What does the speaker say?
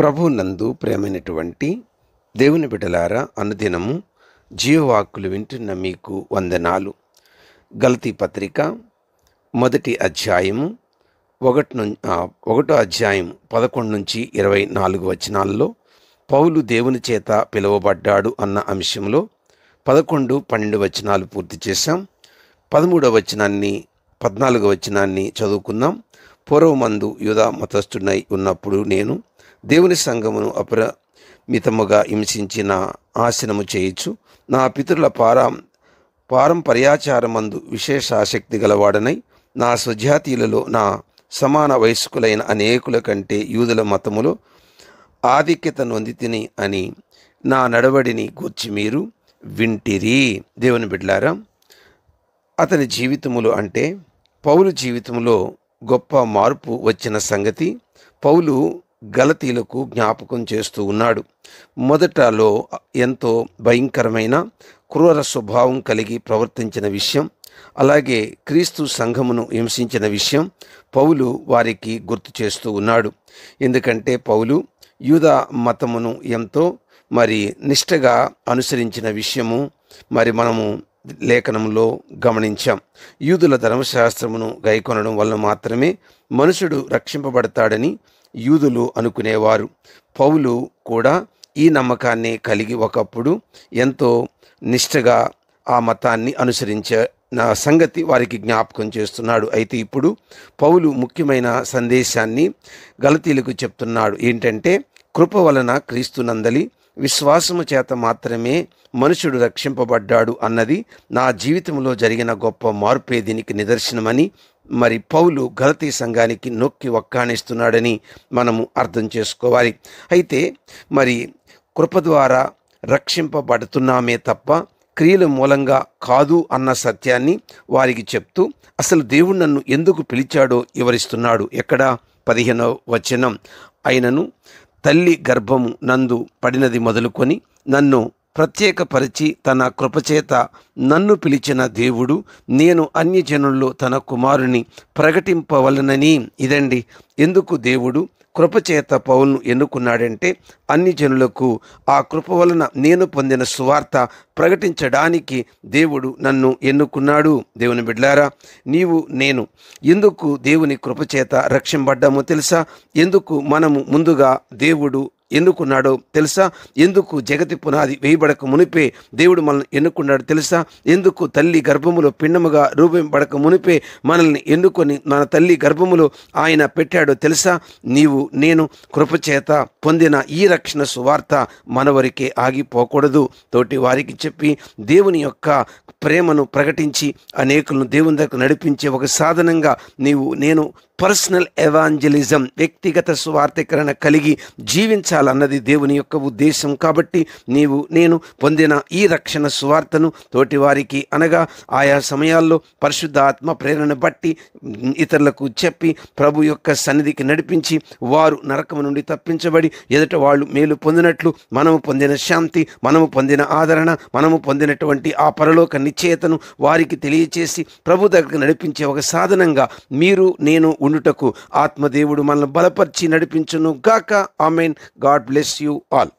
ప్రభు నందు ప్రేమైనటువంటి దేవుని బిడ్డలారా అనుదినము జీవవాక్కులు వింటున్న మీకు వందనాలు గల్తీ పత్రిక మొదటి అధ్యాయము ఒకటి ఒకటో అధ్యాయం పదకొండు నుంచి ఇరవై నాలుగు వచనాల్లో పౌలు దేవుని చేత పిలువబడ్డాడు అన్న అంశంలో పదకొండు పన్నెండు వచనాలు పూర్తి చేశాం పదమూడవ వచనాన్ని పద్నాలుగవ వచనాన్ని చదువుకుందాం పూర్వమందు యుధ మతస్థుడై ఉన్నప్పుడు నేను దేవుని సంఘమును అపరమితముగా హింసించి నా ఆశనము చేయొచ్చు నా పితృల పారా పారంపర్యాచారమందు విశేష ఆసక్తి గలవాడనై నా స్వజాతీయులలో నా సమాన వయస్కులైన అనేకుల కంటే యూదుల మతములో ఆధిక్యత నొంది తిని అని నా నడవడిని గుర్చి మీరు వింటిరి దేవుని బిడ్లారా అతని జీవితములు అంటే పౌలు జీవితంలో గొప్ప మార్పు వచ్చిన సంగతి పౌలు గలతీలకు జ్ఞాపకం చేస్తూ ఉన్నాడు మొదటలో ఎంతో భయంకరమైన క్రూర స్వభావం కలిగి ప్రవర్తించిన విషయం అలాగే క్రీస్తు సంఘమును హింసించిన విషయం పౌలు వారికి గుర్తు చేస్తూ ఉన్నాడు ఎందుకంటే పౌలు యూదా మతమును ఎంతో మరి నిష్టగా అనుసరించిన విషయము మరి మనము లేఖనంలో గమనించాం యూదుల ధర్మశాస్త్రమును గైకొనడం వల్ల మాత్రమే మనుషుడు రక్షింపబడతాడని యూదులు అనుకునేవారు పౌలు కూడా ఈ నమ్మకాన్ని కలిగి ఒకప్పుడు ఎంతో నిష్ఠగా ఆ మతాన్ని అనుసరించే నా సంగతి వారికి జ్ఞాపకం చేస్తున్నాడు అయితే ఇప్పుడు పౌలు ముఖ్యమైన సందేశాన్ని గలతీలకు చెప్తున్నాడు ఏంటంటే కృప వలన క్రీస్తునందలి విశ్వాసము చేత మాత్రమే మనుషుడు రక్షింపబడ్డాడు అన్నది నా జీవితంలో జరిగిన గొప్ప మార్పే దీనికి నిదర్శనమని మరి పౌలు గలతీ సంఘానికి నొక్కి ఒక్కాణిస్తున్నాడని మనము అర్థం చేసుకోవాలి అయితే మరి కృప ద్వారా రక్షింపబడుతున్నామే తప్ప క్రియల మూలంగా కాదు అన్న సత్యాన్ని వారికి చెప్తూ అసలు దేవుడు నన్ను ఎందుకు పిలిచాడో వివరిస్తున్నాడు ఎక్కడ పదిహేనవ వచనం ఆయనను తల్లి గర్భము నందు పడినది మొదలుకొని నన్ను ప్రత్యేకపరిచి తన కృపచేత నన్ను పిలిచిన దేవుడు నేను అన్యజనుల్లో తన కుమారుని ప్రకటింపవలనని ఇదండి ఎందుకు దేవుడు కృపచేత పౌలను ఎన్నుకున్నాడంటే అన్ని జనులకు ఆ కృప వలన నేను పొందిన సువార్త ప్రకటించడానికి దేవుడు నన్ను ఎన్నుకున్నాడు దేవుని బిడ్లారా నీవు నేను ఎందుకు దేవుని కృపచేత రక్షింపడ్డామో తెలుసా ఎందుకు మనము ముందుగా దేవుడు ఎన్నుకున్నాడో తెలుసా ఎందుకు జగతి పునాది వేయబడక మునిపే దేవుడు మనల్ని ఎన్నుకున్నాడు తెలుసా ఎందుకు తల్లి గర్భములో పిండముగా రూపింపడక మునిపే మనల్ని ఎన్నుకొని మన తల్లి గర్భములో ఆయన పెట్టాడో తెలుసా నీవు నేను కృపచేత పొందిన ఈ రక్షణ సువార్త మనవరికే ఆగిపోకూడదు తోటి వారికి చెప్పి దేవుని యొక్క ప్రేమను ప్రకటించి అనేకులను దేవుని దగ్గర నడిపించే ఒక సాధనంగా నీవు నేను పర్సనల్ ఎవాంజలిజం వ్యక్తిగత స్వార్థీకరణ కలిగి జీవించాలన్నది దేవుని యొక్క ఉద్దేశం కాబట్టి నీవు నేను పొందిన ఈ రక్షణ స్వార్థను తోటివారికి అనగా ఆయా సమయాల్లో పరిశుద్ధ ఆత్మ ప్రేరణ బట్టి ఇతరులకు చెప్పి ప్రభు యొక్క సన్నిధికి నడిపించి వారు నరకము నుండి తప్పించబడి ఎదుట వాళ్ళు మేలు పొందినట్లు మనము పొందిన శాంతి మనము పొందిన ఆదరణ మనము పొందినటువంటి ఆ పరలోక నిశ్చయతను వారికి తెలియచేసి ప్రభు దగ్గరకు నడిపించే ఒక సాధనంగా మీరు నేను ఉండుటకు ఆత్మదేవుడు మనల్ని బలపరిచి నడిపించును గాక amen God bless you all